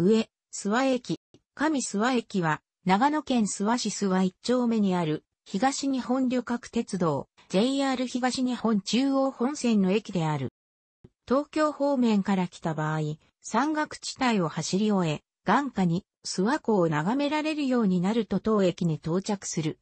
上、諏訪駅、上諏訪駅は、長野県諏訪市諏訪一丁目にある、東日本旅客鉄道、JR 東日本中央本線の駅である。東京方面から来た場合、山岳地帯を走り終え、眼下に諏訪湖を眺められるようになると当駅に到着する。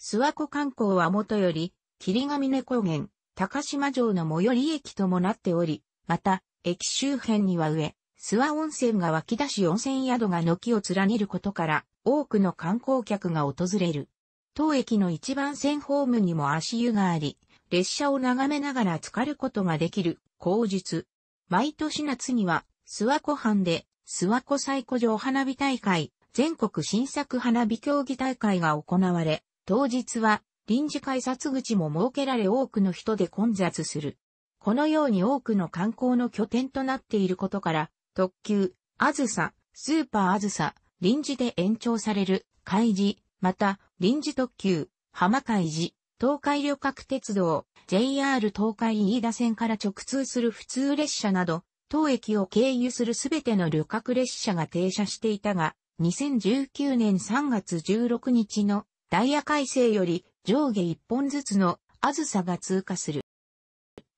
諏訪湖観光はもとより、霧ヶ峰高原、高島城の最寄り駅ともなっており、また、駅周辺には上、諏訪温泉が湧き出し温泉宿が軒を連ねることから多くの観光客が訪れる。当駅の一番線ホームにも足湯があり、列車を眺めながら浸かることができる、口述。毎年夏には、諏訪湖畔で、諏訪湖最古城花火大会、全国新作花火競技大会が行われ、当日は、臨時改札口も設けられ多くの人で混雑する。このように多くの観光の拠点となっていることから、特急、あずさ、スーパーあずさ、臨時で延長される、開示、また、臨時特急、浜開示、東海旅客鉄道、JR 東海飯田線から直通する普通列車など、当駅を経由するすべての旅客列車が停車していたが、2019年3月16日のダイヤ改正より上下1本ずつのあずさが通過する。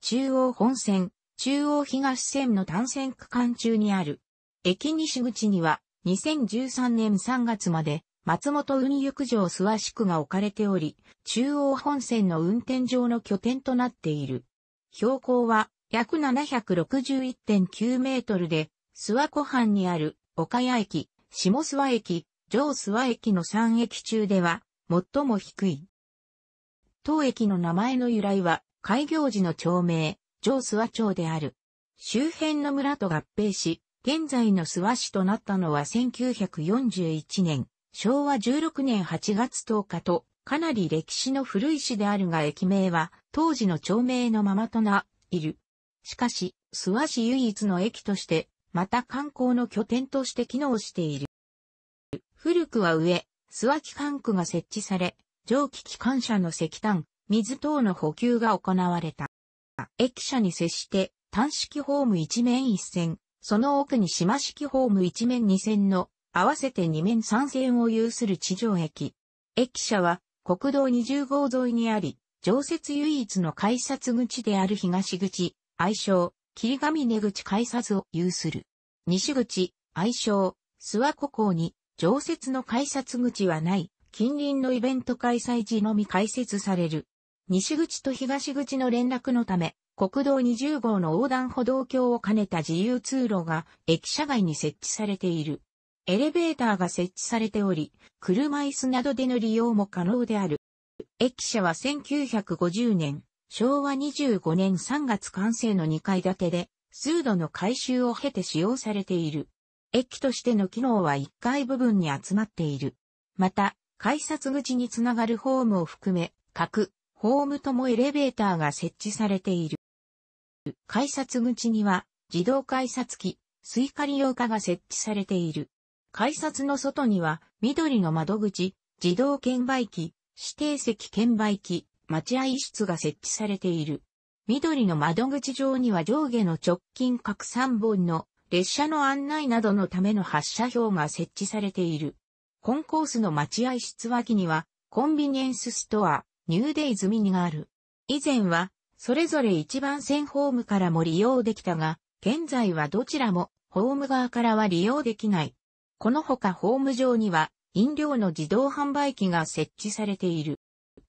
中央本線、中央東線の単線区間中にある。駅西口には2013年3月まで松本運輸区上諏訪宿が置かれており、中央本線の運転場の拠点となっている。標高は約761.9メートルで、諏訪湖畔にある岡谷駅、下諏訪駅、上諏訪駅の3駅中では最も低い。当駅の名前の由来は開業時の町名、上諏訪町である。周辺の村と合併し、現在の諏訪市となったのは1941年、昭和16年8月10日と、かなり歴史の古い市であるが駅名は当時の町名のままとな、いる。しかし、諏訪市唯一の駅として、また観光の拠点として機能している。古くは上、諏訪機関区が設置され、蒸気機関車の石炭、水等の補給が行われた。駅舎に接して単式ホーム1面1線、その奥に島式ホーム1面2線の合わせて2面3線を有する地上駅。駅舎は国道20号沿いにあり、常設唯一の改札口である東口、愛称、霧ヶ峰口改札を有する。西口、愛称、諏訪湖港に常設の改札口はない、近隣のイベント開催時のみ開設される。西口と東口の連絡のため、国道20号の横断歩道橋を兼ねた自由通路が駅舎外に設置されている。エレベーターが設置されており、車椅子などでの利用も可能である。駅舎は1950年、昭和25年3月完成の2階建てで、数度の改修を経て使用されている。駅としての機能は1階部分に集まっている。また、改札口につながるホームを含め、各ホームともエレベーターが設置されている。改札口には自動改札機、スイカ利用化が設置されている。改札の外には緑の窓口、自動券売機、指定席券売機、待合室が設置されている。緑の窓口上には上下の直近各3本の列車の案内などのための発車表が設置されている。コンコースの待合室脇にはコンビニエンスストア、ニューデイズミニがある。以前は、それぞれ1番線ホームからも利用できたが、現在はどちらもホーム側からは利用できない。このほかホーム上には飲料の自動販売機が設置されている。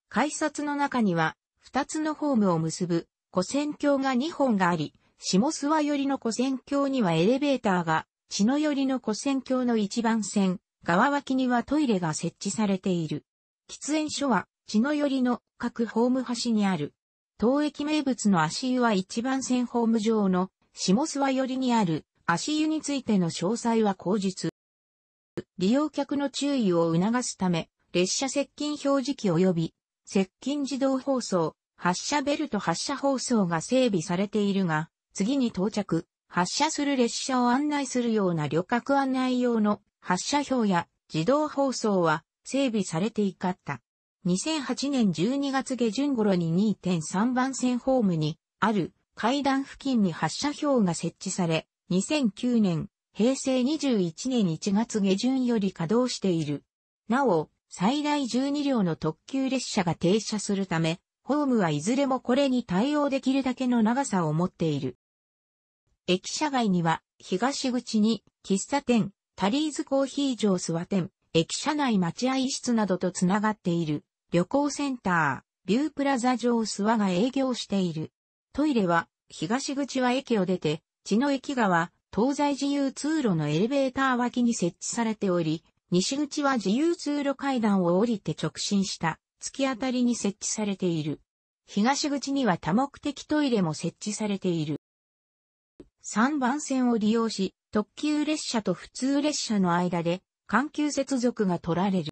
改札の中には2つのホームを結ぶ古線橋が2本があり、下諏訪寄りの古線橋にはエレベーターが、血の寄りの古線橋の1番線、側脇にはトイレが設置されている。喫煙所は血の寄りの各ホーム端にある。当駅名物の足湯は一番線ホーム上の下諏訪寄りにある足湯についての詳細は口日。利用客の注意を促すため、列車接近表示器及び接近自動放送、発車ベルト発車放送が整備されているが、次に到着、発車する列車を案内するような旅客案内用の発車表や自動放送は整備されていかった。2008年12月下旬頃に2.3番線ホームにある階段付近に発射標が設置され、2009年、平成21年1月下旬より稼働している。なお、最大12両の特急列車が停車するため、ホームはいずれもこれに対応できるだけの長さを持っている。駅舎外には、東口に、喫茶店、タリーズコーヒー場諏訪店、駅舎内待合室などとつながっている。旅行センター、ビュープラザ上諏訪が営業している。トイレは、東口は駅を出て、地の駅側、東西自由通路のエレベーター脇に設置されており、西口は自由通路階段を降りて直進した突き当たりに設置されている。東口には多目的トイレも設置されている。3番線を利用し、特急列車と普通列車の間で、緩急接続が取られる。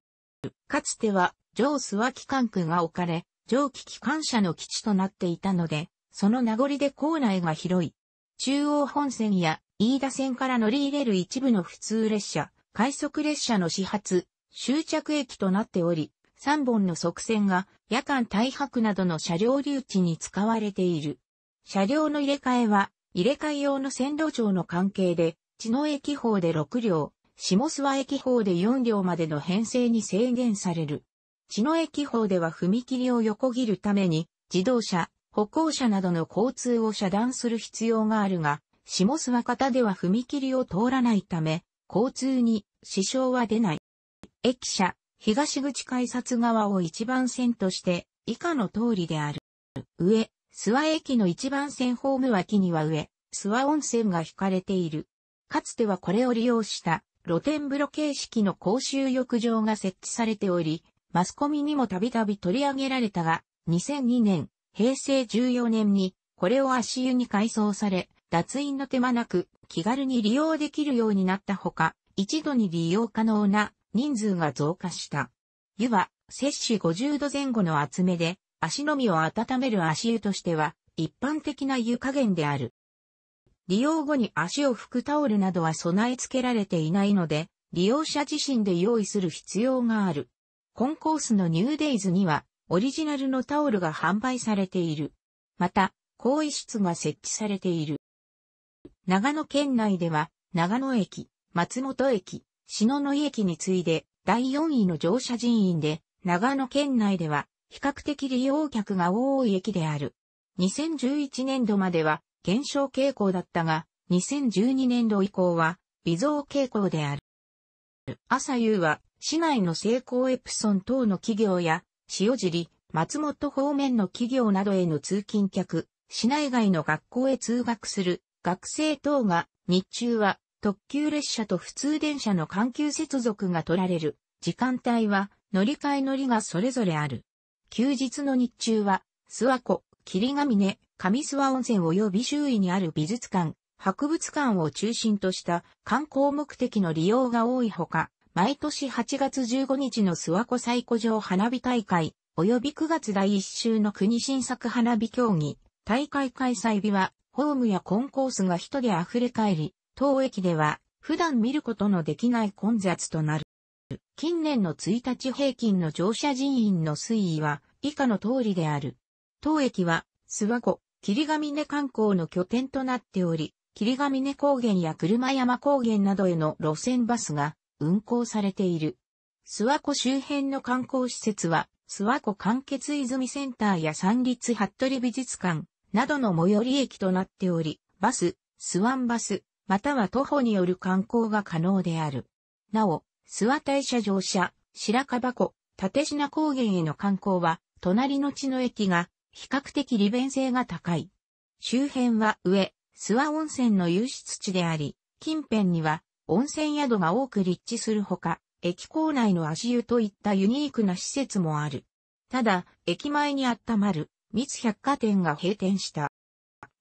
かつては上諏訪機関区が置かれ、上記機関車の基地となっていたので、その名残で構内が広い。中央本線や飯田線から乗り入れる一部の普通列車、快速列車の始発、終着駅となっており、3本の側線が夜間大白などの車両留置に使われている。車両の入れ替えは、入れ替え用の線路上の関係で、地の駅法で6両、下諏訪駅法で4両までの編成に制限される。茅野駅方では踏切を横切るために、自動車、歩行者などの交通を遮断する必要があるが、下諏訪方では踏切を通らないため、交通に支障は出ない。駅舎、東口改札側を一番線として、以下の通りである。上、諏訪駅の一番線ホーム脇には上、諏訪温泉が引かれている。かつてはこれを利用した露天風呂形式の公衆浴場が設置されており、マスコミにもたびたび取り上げられたが、2002年、平成14年に、これを足湯に改装され、脱衣の手間なく気軽に利用できるようになったほか、一度に利用可能な人数が増加した。湯は、摂氏50度前後の厚めで、足のみを温める足湯としては、一般的な湯加減である。利用後に足を拭くタオルなどは備え付けられていないので、利用者自身で用意する必要がある。コンコースのニューデイズには、オリジナルのタオルが販売されている。また、更衣室が設置されている。長野県内では、長野駅、松本駅、篠野井駅に次いで、第4位の乗車人員で、長野県内では、比較的利用客が多い駅である。2011年度までは減少傾向だったが、2012年度以降は微増傾向である。朝夕は市内の成功エプソン等の企業や、塩尻、松本方面の企業などへの通勤客、市内外の学校へ通学する学生等が、日中は特急列車と普通電車の緩急接続が取られる。時間帯は乗り換え乗りがそれぞれある。休日の日中は、諏訪湖、霧ヶ峰、上諏訪温泉及び周囲にある美術館、博物館を中心とした観光目的の利用が多いほか、毎年8月15日の諏訪湖最古城花火大会、及び9月第1週の国新作花火競技、大会開催日は、ホームやコンコースが人で溢れ返り、当駅では、普段見ることのできない混雑となる。近年の1日平均の乗車人員の推移は以下の通りである。当駅は諏訪湖、霧ヶ峰観光の拠点となっており、霧ヶ峰高原や車山高原などへの路線バスが運行されている。諏訪湖周辺の観光施設は、諏訪湖間欠泉センターや三立服部美術館などの最寄り駅となっており、バス、スワンバス、または徒歩による観光が可能である。なお、諏訪大社乗車、白樺湖、縦品高原への観光は、隣の地の駅が比較的利便性が高い。周辺は上、諏訪温泉の湧出地であり、近辺には温泉宿が多く立地するほか、駅構内の足湯といったユニークな施設もある。ただ、駅前にあったまる、三つ百貨店が閉店した。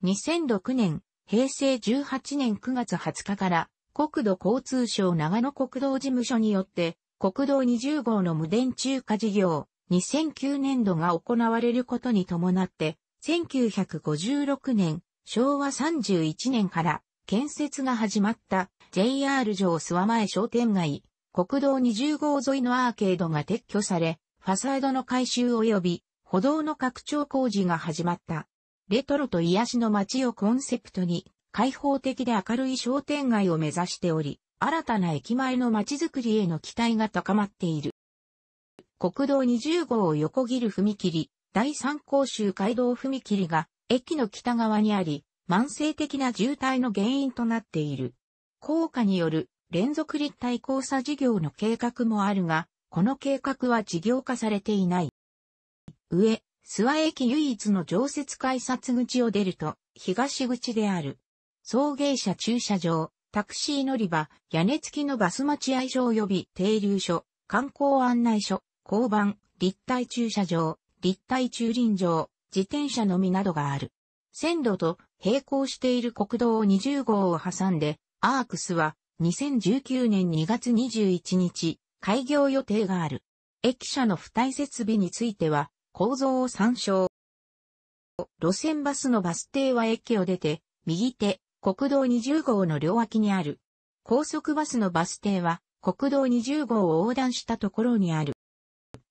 2006年、平成18年9月20日から、国土交通省長野国道事務所によって、国道20号の無電柱化事業、2009年度が行われることに伴って、1956年、昭和31年から建設が始まった JR 城諏訪前商店街、国道20号沿いのアーケードが撤去され、ファサードの改修及び歩道の拡張工事が始まった。レトロと癒しの街をコンセプトに、開放的で明るい商店街を目指しており、新たな駅前の街づくりへの期待が高まっている。国道20号を横切る踏切、第三甲州街道踏切が駅の北側にあり、慢性的な渋滞の原因となっている。効果による連続立体交差事業の計画もあるが、この計画は事業化されていない。上、諏訪駅唯一の常設改札口を出ると、東口である。送迎車駐車場、タクシー乗り場、屋根付きのバス待合所及び停留所、観光案内所、交番、立体駐車場、立体駐輪場、自転車のみなどがある。線路と並行している国道20号を挟んで、アークスは2019年2月21日、開業予定がある。駅舎の付帯設備については、構造を参照。路線バスのバス停は駅を出て、右手、国道20号の両脇にある。高速バスのバス停は、国道20号を横断したところにある。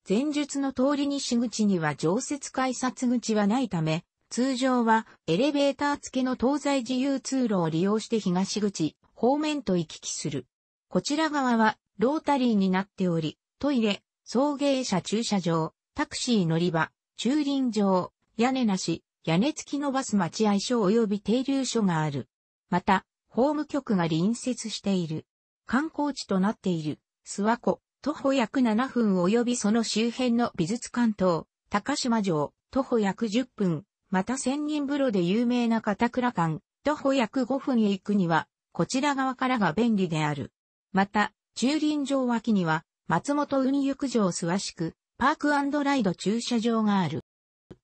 前述の通り西口には常設改札口はないため、通常はエレベーター付けの東西自由通路を利用して東口、方面と行き来する。こちら側はロータリーになっており、トイレ、送迎車駐車場、タクシー乗り場、駐輪場、屋根なし、屋根付きのバス待合所及び停留所がある。また、法務局が隣接している。観光地となっている、諏訪湖、徒歩約7分及びその周辺の美術館等、高島城、徒歩約10分、また千人風呂で有名な片倉館、徒歩約5分へ行くには、こちら側からが便利である。また、駐輪場脇には、松本海浴場諏し宿、パークライド駐車場がある。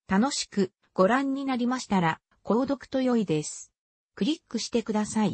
楽しくご覧になりましたら、購読と良いです。クリックしてください。